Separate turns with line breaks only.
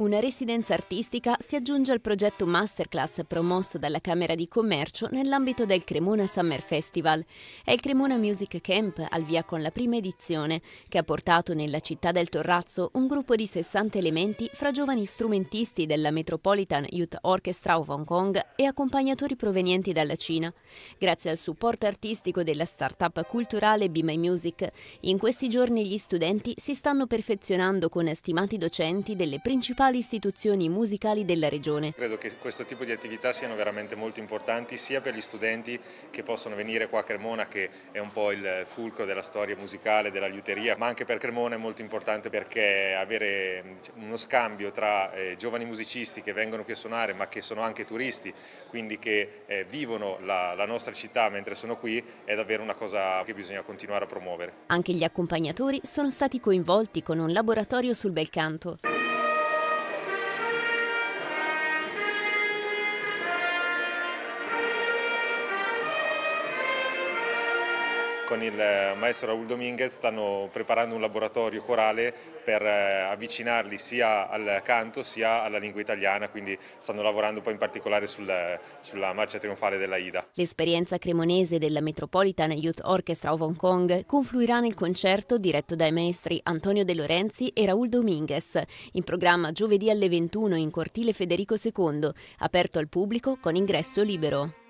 Una residenza artistica si aggiunge al progetto Masterclass promosso dalla Camera di Commercio nell'ambito del Cremona Summer Festival. È il Cremona Music Camp, al via con la prima edizione, che ha portato nella città del Torrazzo un gruppo di 60 elementi fra giovani strumentisti della Metropolitan Youth Orchestra of Hong Kong e accompagnatori provenienti dalla Cina. Grazie al supporto artistico della start-up culturale Be My Music, in questi giorni gli studenti si stanno perfezionando con stimati docenti delle principali principali istituzioni musicali della regione.
Credo che questo tipo di attività siano veramente molto importanti sia per gli studenti che possono venire qua a Cremona che è un po' il fulcro della storia musicale, della liuteria, ma anche per Cremona è molto importante perché avere diciamo, uno scambio tra eh, giovani musicisti che vengono qui a suonare ma che sono anche turisti, quindi che eh, vivono la, la nostra città mentre sono qui è davvero una cosa che bisogna continuare a promuovere.
Anche gli accompagnatori sono stati coinvolti con un laboratorio sul bel canto.
con il eh, maestro Raul Dominguez stanno preparando un laboratorio corale per eh, avvicinarli sia al canto sia alla lingua italiana, quindi stanno lavorando poi in particolare sul, eh, sulla marcia trionfale della Ida.
L'esperienza cremonese della Metropolitan Youth Orchestra of Hong Kong confluirà nel concerto diretto dai maestri Antonio De Lorenzi e Raul Dominguez, in programma giovedì alle 21 in cortile Federico II, aperto al pubblico con ingresso libero.